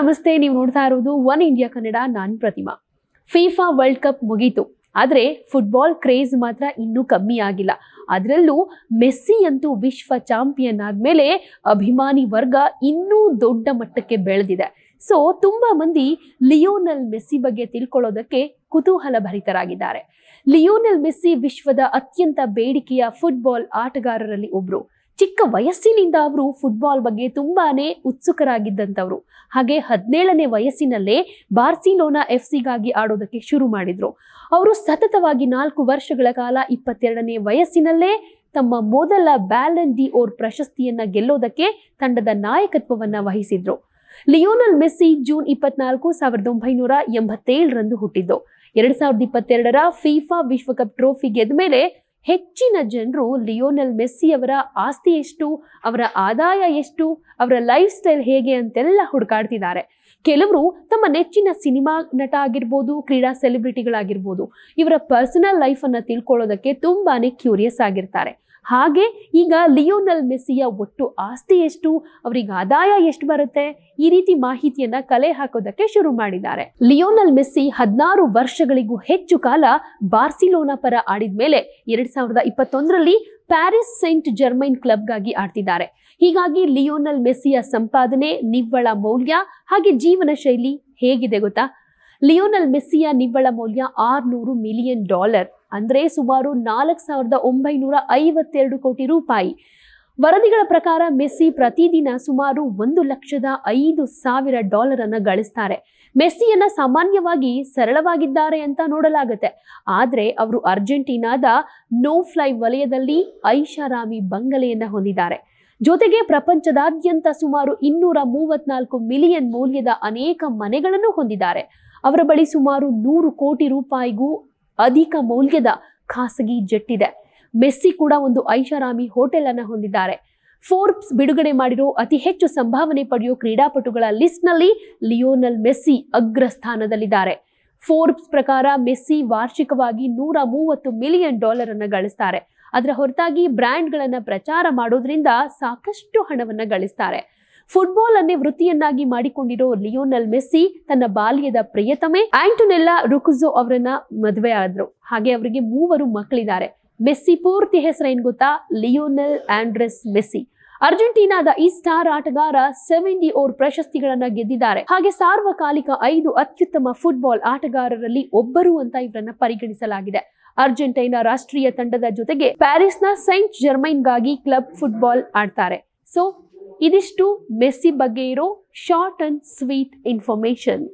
ನಮಸ್ತೆ ನೀವು ನೋಡ್ತಾ ಇರೋದು ಒನ್ ಇಂಡಿಯಾ ಕನ್ನಡ ನಾನ್ ಪ್ರತಿಮಾ ಫೀಫಾ ವರ್ಲ್ಡ್ ಕಪ್ ಮುಗೀತು ಆದರೆ ಫುಟ್ಬಾಲ್ ಕ್ರೇಜ್ ಮಾತ್ರ ಇನ್ನೂ ಕಮ್ಮಿ ಆಗಿಲ್ಲ ಅದರಲ್ಲೂ ಮೆಸ್ಸಿ ಅಂತೂ ವಿಶ್ವ ಚಾಂಪಿಯನ್ ಆದಮೇಲೆ ಅಭಿಮಾನಿ ವರ್ಗ ಇನ್ನೂ ದೊಡ್ಡ ಮಟ್ಟಕ್ಕೆ ಬೆಳೆದಿದೆ ಸೊ ತುಂಬಾ ಮಂದಿ ಲಿಯೋನಲ್ ಮೆಸ್ಸಿ ಬಗ್ಗೆ ತಿಳ್ಕೊಳ್ಳೋದಕ್ಕೆ ಕುತೂಹಲ ಭರಿತರಾಗಿದ್ದಾರೆ ಲಿಯೋನಲ್ ಮೆಸ್ಸಿ ವಿಶ್ವದ ಅತ್ಯಂತ ಬೇಡಿಕೆಯ ಫುಟ್ಬಾಲ್ ಆಟಗಾರರಲ್ಲಿ ಒಬ್ರು ಚಿಕ್ಕ ವಯಸ್ಸಿನಿಂದ ಅವರು ಫುಟ್ಬಾಲ್ ಬಗ್ಗೆ ತುಂಬಾನೇ ಉತ್ಸುಕರಾಗಿದ್ದಂಥವ್ರು ಹಾಗೆ ಹದಿನೇಳನೇ ವಯಸ್ಸಿನಲ್ಲೇ ಬಾರ್ಸಿಲೋನಾ ಎಫ್ ಸಿಗಾಗಿ ಆಡೋದಕ್ಕೆ ಶುರು ಮಾಡಿದ್ರು ಅವರು ಸತತವಾಗಿ ನಾಲ್ಕು ವರ್ಷಗಳ ಕಾಲ ಇಪ್ಪತ್ತೆರಡನೇ ವಯಸ್ಸಿನಲ್ಲೇ ತಮ್ಮ ಮೊದಲ ಬ್ಯಾಲನ್ ಡಿ ಓರ್ ಪ್ರಶಸ್ತಿಯನ್ನ ಗೆಲ್ಲೋದಕ್ಕೆ ತಂಡದ ನಾಯಕತ್ವವನ್ನ ವಹಿಸಿದ್ರು ಲಿಯೋನಲ್ ಮೆಸ್ಸಿ ಜೂನ್ ಇಪ್ಪತ್ನಾಲ್ಕು ಸಾವಿರದ ಒಂಬೈನೂರ ಎಂಬತ್ತೇಳರಂದು ಹುಟ್ಟಿದ್ದು ಎರಡ್ ಸಾವಿರದ ಇಪ್ಪತ್ತೆರಡರ ಫೀಫಾ ವಿಶ್ವಕಪ್ ಟ್ರೋಫಿ ಗೆದ್ದ ಮೇಲೆ ಹೆಚ್ಚಿನ ಜನರು ಲಿಯೋನೆಲ್ ಮೆಸ್ಸಿಯವರ ಆಸ್ತಿ ಎಷ್ಟು ಅವರ ಆದಾಯ ಎಷ್ಟು ಅವರ ಲೈಫ್ ಸ್ಟೈಲ್ ಹೇಗೆ ಅಂತೆಲ್ಲ ಹುಡುಕಾಡ್ತಿದ್ದಾರೆ ಕೆಲವರು ತಮ್ಮ ನೆಚ್ಚಿನ ಸಿನಿಮಾ ನಟ ಆಗಿರ್ಬೋದು ಕ್ರೀಡಾ ಸೆಲೆಬ್ರಿಟಿಗಳಾಗಿರ್ಬೋದು ಇವರ ಪರ್ಸನಲ್ ಲೈಫನ್ನು ತಿಳ್ಕೊಳ್ಳೋದಕ್ಕೆ ತುಂಬಾ ಕ್ಯೂರಿಯಸ್ ಆಗಿರ್ತಾರೆ ಹಾಗೆ ಈಗ ಲಿಯೋನಲ್ ಮೆಸ್ಸಿಯ ಒಟ್ಟು ಆಸ್ತಿ ಎಷ್ಟು ಅವರಿಗೆ ಆದಾಯ ಎಷ್ಟು ಬರುತ್ತೆ ಈ ರೀತಿ ಮಾಹಿತಿಯನ್ನ ಕಲೆ ಹಾಕೋದಕ್ಕೆ ಶುರು ಮಾಡಿದ್ದಾರೆ ಲಿಯೋನಲ್ ಮೆಸ್ಸಿ ಹದಿನಾರು ವರ್ಷಗಳಿಗೂ ಹೆಚ್ಚು ಕಾಲ ಬಾರ್ಸಿಲೋನಾ ಪರ ಆಡಿದ ಮೇಲೆ ಎರಡ್ ಸಾವಿರದ ಇಪ್ಪತ್ತೊಂದರಲ್ಲಿ ಪ್ಯಾರಿಸ್ ಸೈಂಟ್ ಜರ್ಮೈನ್ ಕ್ಲಬ್ಗಾಗಿ ಆಡ್ತಿದ್ದಾರೆ ಹೀಗಾಗಿ ಲಿಯೋನಲ್ ಮೆಸ್ಸಿಯ ಸಂಪಾದನೆ ನಿವ್ವಳ ಮೌಲ್ಯ ಹಾಗೆ ಜೀವನ ಶೈಲಿ ಹೇಗಿದೆ ಗೊತ್ತಾ ಲಿಯೋನಲ್ ಮೆಸ್ಸಿಯ ನಿವ್ವಳ ಮೌಲ್ಯ ಆರ್ನೂರು ಮಿಲಿಯನ್ ಡಾಲರ್ ಅಂದರೆ ಸುಮಾರು ನಾಲ್ಕು ಸಾವಿರದ ಒಂಬೈನೂರ ಐವತ್ತೆರಡು ಕೋಟಿ ರೂಪಾಯಿ ವರದಿಗಳ ಪ್ರಕಾರ ಮೆಸ್ಸಿ ಪ್ರತಿದಿನ ಸುಮಾರು ಒಂದು ಲಕ್ಷದ ಐದು ಸಾವಿರ ಡಾಲರ್ ಅನ್ನು ಗಳಿಸ್ತಾರೆ ಮೆಸ್ಸಿಯನ್ನ ಸಾಮಾನ್ಯವಾಗಿ ಸರಳವಾಗಿದ್ದಾರೆ ಅಂತ ನೋಡಲಾಗುತ್ತೆ ಆದರೆ ಅವರು ಅರ್ಜೆಂಟೀನಾದ ನೋ ಫ್ಲೈ ವಲಯದಲ್ಲಿ ಐಷಾರಾಮಿ ಬಂಗಲೆಯನ್ನ ಹೊಂದಿದ್ದಾರೆ ಜೊತೆಗೆ ಪ್ರಪಂಚದಾದ್ಯಂತ ಸುಮಾರು ಇನ್ನೂರ ಮೂವತ್ನಾಲ್ಕು ಮಿಲಿಯನ್ ಮೌಲ್ಯದ ಅನೇಕ ಮನೆಗಳನ್ನು ಹೊಂದಿದ್ದಾರೆ ಅವರ ಬಳಿ ಸುಮಾರು ನೂರು ಕೋಟಿ ರೂಪಾಯಿಗೂ ಅಧಿಕ ಮೌಲ್ಯದ ಖಾಸಗಿ ಜೆಟ್ ಇದೆ ಮೆಸ್ಸಿ ಕೂಡ ಒಂದು ಐಷಾರಾಮಿ ಹೋಟೆಲ್ ಅನ್ನು ಹೊಂದಿದ್ದಾರೆ ಫೋರ್ಬ್ಸ್ ಬಿಡುಗಡೆ ಮಾಡಿರೋ ಅತಿ ಹೆಚ್ಚು ಸಂಭಾವನೆ ಪಡೆಯೋ ಕ್ರೀಡಾಪಟುಗಳ ಲಿಸ್ಟ್ನಲ್ಲಿ ಲಿಯೋನಲ್ ಮೆಸ್ಸಿ ಅಗ್ರ ಸ್ಥಾನದಲ್ಲಿದ್ದಾರೆ ಫೋರ್ಬ್ಸ್ ಪ್ರಕಾರ ಮೆಸ್ಸಿ ವಾರ್ಷಿಕವಾಗಿ ನೂರ ಮೂವತ್ತು ಮಿಲಿಯನ್ ಡಾಲರ್ ಅನ್ನು ಗಳಿಸ್ತಾರೆ ಅದರ ಹೊರತಾಗಿ ಬ್ರ್ಯಾಂಡ್ಗಳನ್ನು ಪ್ರಚಾರ ಮಾಡೋದ್ರಿಂದ ಸಾಕಷ್ಟು ಹಣವನ್ನು ಗಳಿಸ್ತಾರೆ ಫುಟ್ಬಾಲ್ ಅನ್ನೇ ವೃತ್ತಿಯನ್ನಾಗಿ ಮಾಡಿಕೊಂಡಿರೋ ಲಿಯೋನಲ್ ಮೆಸ್ಸಿ ತನ್ನ ಬಾಲ್ಯದ ಪ್ರಿಯತಮೆ ಆಂಟೊನೆಲ್ಲಾ ರುಕುಜೋ ಅವರನ್ನ ಮದುವೆ ಆದ್ರು ಹಾಗೆ ಅವರಿಗೆ ಮೂವರು ಮಕ್ಕಳಿದ್ದಾರೆ ಮೆಸ್ಸಿ ಪೂರ್ತಿ ಹೆಸರೇನ್ ಗೊತ್ತಾ ಲಿಯೋನೆಲ್ ಆಂಡ್ರೆಸ್ ಮೆಸ್ಸಿ ಅರ್ಜೆಂಟೀನಾದ ಈ ಸ್ಟಾರ್ ಆಟಗಾರ ಸೆವೆಂಟಿ ಓರ್ ಪ್ರಶಸ್ತಿಗಳನ್ನ ಗೆದ್ದಿದ್ದಾರೆ ಹಾಗೆ ಸಾರ್ವಕಾಲಿಕ ಐದು ಅತ್ಯುತ್ತಮ ಫುಟ್ಬಾಲ್ ಆಟಗಾರರಲ್ಲಿ ಒಬ್ಬರು ಅಂತ ಇವರನ್ನ ಪರಿಗಣಿಸಲಾಗಿದೆ ಅರ್ಜೆಂಟೈನಾ ರಾಷ್ಟ್ರೀಯ ತಂಡದ ಜೊತೆಗೆ ಪ್ಯಾರಿಸ್ನ ಸೈಂಟ್ ಜರ್ಮೈನ್ಗಾಗಿ ಕ್ಲಬ್ ಫುಟ್ಬಾಲ್ ಆಡ್ತಾರೆ ಸೊ ಇದಿಷ್ಟು ಮೆಸ್ಸಿ ಬಗ್ಗೆ ಇರೋ ಶಾರ್ಟ್ ಅಂಡ್ ಸ್ವೀಟ್ ಇನ್ಫಾರ್ಮೇಶನ್